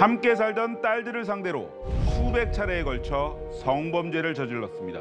함께 살던 딸들을 상대로 수백 차례에 걸쳐 성범죄를 저질렀습니다.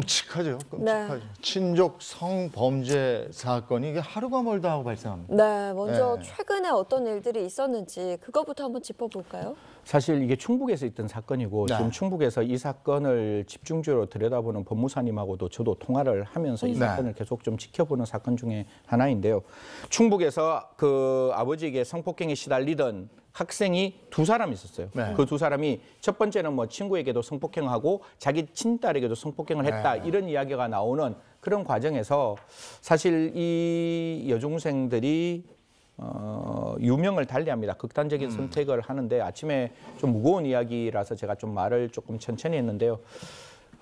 끔찍하죠. 끔찍하죠. 네. 친족 성범죄 사건이 이게 하루가 멀다 하고 발생합니다. 네, 먼저 네. 최근에 어떤 일들이 있었는지 그거부터 한번 짚어볼까요? 사실 이게 충북에서 있던 사건이고 네. 지금 충북에서 이 사건을 집중적으로 들여다보는 법무사님하고도 저도 통화를 하면서 이 음. 네. 사건을 계속 좀 지켜보는 사건 중에 하나인데요. 충북에서 그 아버지에게 성폭행에 시달리던 학생이 두 사람 있었어요. 네. 그두 사람이 첫 번째는 뭐 친구에게도 성폭행하고 자기 친딸에게도 성폭행을 했다 네. 이런 이야기가 나오는 그런 과정에서 사실 이 여중생들이 어, 유명을 달리합니다. 극단적인 음. 선택을 하는데 아침에 좀 무거운 이야기라서 제가 좀 말을 조금 천천히 했는데요.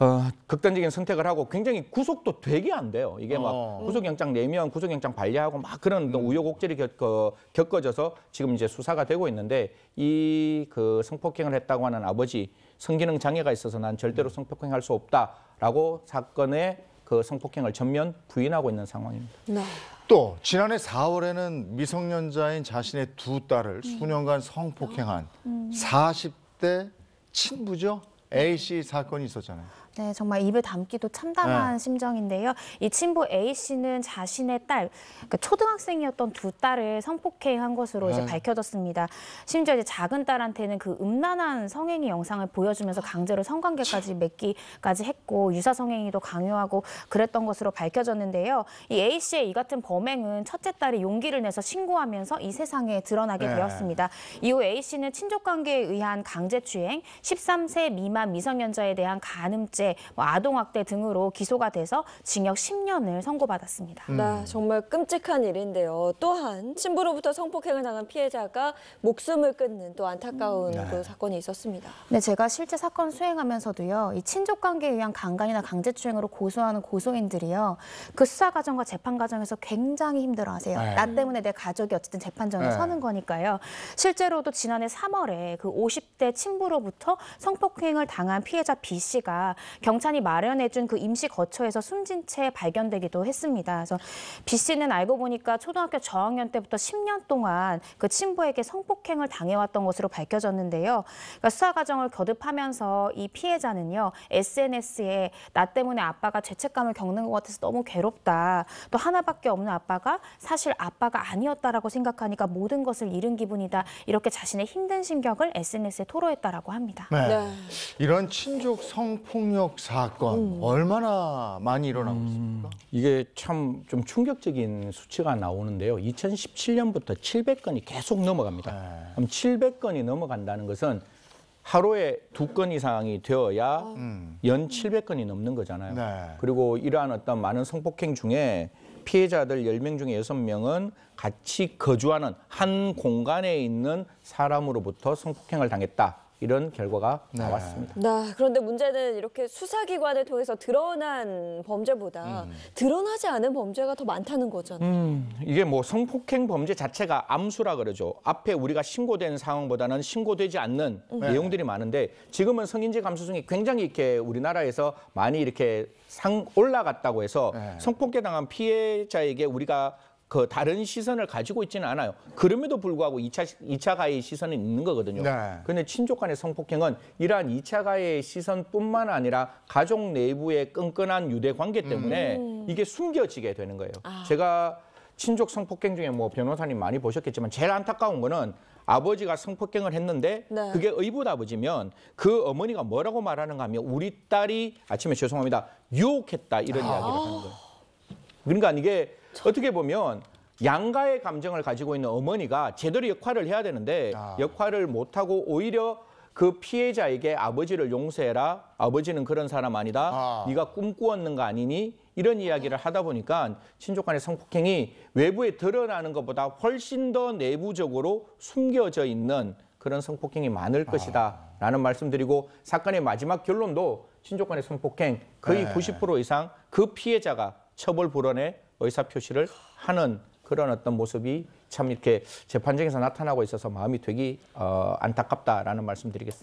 어, 극단적인 선택을 하고 굉장히 구속도 되게 안 돼요. 이게 막 어. 구속영장 내면 구속영장 발려하고 막 그런 음. 우여곡절이 겪어, 그, 겪어져서 지금 이제 수사가 되고 있는데 이 그 성폭행을 했다고 하는 아버지 성기능 장애가 있어서 난 절대로 음. 성폭행할 수 없다라고 사건의 그 성폭행을 전면 부인하고 있는 상황입니다. 네. 또 지난해 4월에는 미성년자인 자신의 두 딸을 음. 수년간 성폭행한 40대 친부죠 A 씨 사건이 있었잖아요. 네, 정말 입을 담기도 참담한 네. 심정인데요. 이 친부 A 씨는 자신의 딸, 그러니까 초등학생이었던 두 딸을 성폭행한 것으로 네. 이제 밝혀졌습니다. 심지어 이제 작은 딸한테는 그 음란한 성행위 영상을 보여주면서 강제로 성관계까지 맺기까지 했고 유사 성행위도 강요하고 그랬던 것으로 밝혀졌는데요. 이 A 씨의 이 같은 범행은 첫째 딸이 용기를 내서 신고하면서 이 세상에 드러나게 네. 되었습니다. 이후 A 씨는 친족 관계에 의한 강제 추행, 13세 미만 미성년자에 대한 간음죄 범죄, 뭐 아동학대 등으로 기소가 돼서 징역 10년을 선고받았습니다. 음. 네, 정말 끔찍한 일인데요. 또한 친부로부터 성폭행을 당한 피해자가 목숨을 끊는 또 안타까운 음. 네. 사건이 있었습니다. 네, 제가 실제 사건 수행하면서도요. 이 친족 관계에 의한 강간이나 강제추행으로 고소하는 고소인들이요. 그 수사 과정과 재판 과정에서 굉장히 힘들어하세요. 네. 나 때문에 내 가족이 어쨌든 재판정에 네. 서는 거니까요. 실제로도 지난해 3월에 그 50대 친부로부터 성폭행을 당한 피해자 B 씨가 경찰이 마련해준 그 임시 거처에서 숨진 채 발견되기도 했습니다. 그래서 B 씨는 알고 보니까 초등학교 저학년 때부터 10년 동안 그 친부에게 성폭행을 당해왔던 것으로 밝혀졌는데요. 그러니까 수사 과정을 거듭하면서 이 피해자는요 SNS에 나 때문에 아빠가 죄책감을 겪는 것 같아서 너무 괴롭다. 또 하나밖에 없는 아빠가 사실 아빠가 아니었다라고 생각하니까 모든 것을 잃은 기분이다. 이렇게 자신의 힘든 심경을 SNS에 토로했다라고 합니다. 네. 네. 이런 친족 성폭력 폭력 사건 음. 얼마나 많이 일어나고 음. 있습니까? 이게 참 좀 충격적인 수치가 나오는데요. 2017년부터 700건이 계속 넘어갑니다. 네. 그럼 700건이 넘어간다는 것은 하루에 두 건 이상이 되어야 아. 음. 연 700건이 넘는 거잖아요. 네. 그리고 이러한 어떤 많은 성폭행 중에 피해자들 10명 중에 6명은 같이 거주하는 한 공간에 있는 사람으로부터 성폭행을 당했다. 이런 결과가 네. 나왔습니다. 네, 그런데 문제는 이렇게 수사기관을 통해서 드러난 범죄보다 음. 드러나지 않은 범죄가 더 많다는 거잖아요. 음, 이게 뭐 성폭행 범죄 자체가 암수라 그러죠. 앞에 우리가 신고된 상황보다는 신고되지 않는 음. 네. 내용들이 많은데 지금은 성인지 감수성이 굉장히 이렇게 우리나라에서 많이 이렇게 상 올라갔다고 해서 네. 성폭행 당한 피해자에게 우리가 그 다른 시선을 가지고 있지는 않아요. 그럼에도 불구하고 2차, 2차 가해의 시선은 있는 거거든요. 그런데 네. 친족 간의 성폭행은 이러한 2차 가해의 시선뿐만 아니라 가족 내부의 끈끈한 유대 관계 음. 때문에 음. 이게 숨겨지게 되는 거예요. 아. 제가 친족 성폭행 중에 뭐 변호사님 많이 보셨겠지만 제일 안타까운 거는 아버지가 성폭행을 했는데 네. 그게 의붓 아버지면 그 어머니가 뭐라고 말하는가 하면 우리 딸이 아침에 죄송합니다 유혹했다 이런 아. 이야기를 하는 거예요. 그러니까 이게 그렇죠. 어떻게 보면 양가의 감정을 가지고 있는 어머니가 제대로 역할을 해야 되는데 아. 역할을 못하고 오히려 그 피해자에게 아버지를 용서해라. 아버지는 그런 사람 아니다. 아. 네가 꿈꾸었는 거 아니니? 이런 이야기를 하다 보니까 친족 간의 성폭행이 외부에 드러나는 것보다 훨씬 더 내부적으로 숨겨져 있는 그런 성폭행이 많을 아. 것이다. 라는 말씀드리고 사건의 마지막 결론도 친족 간의 성폭행 거의 네. 90% 이상 그 피해자가 처벌 불원에 의사표시를 하는 그런 어떤 모습이 참 이렇게 재판정에서 나타나고 있어서 마음이 되게 어, 안타깝다라는 말씀 드리겠습니다.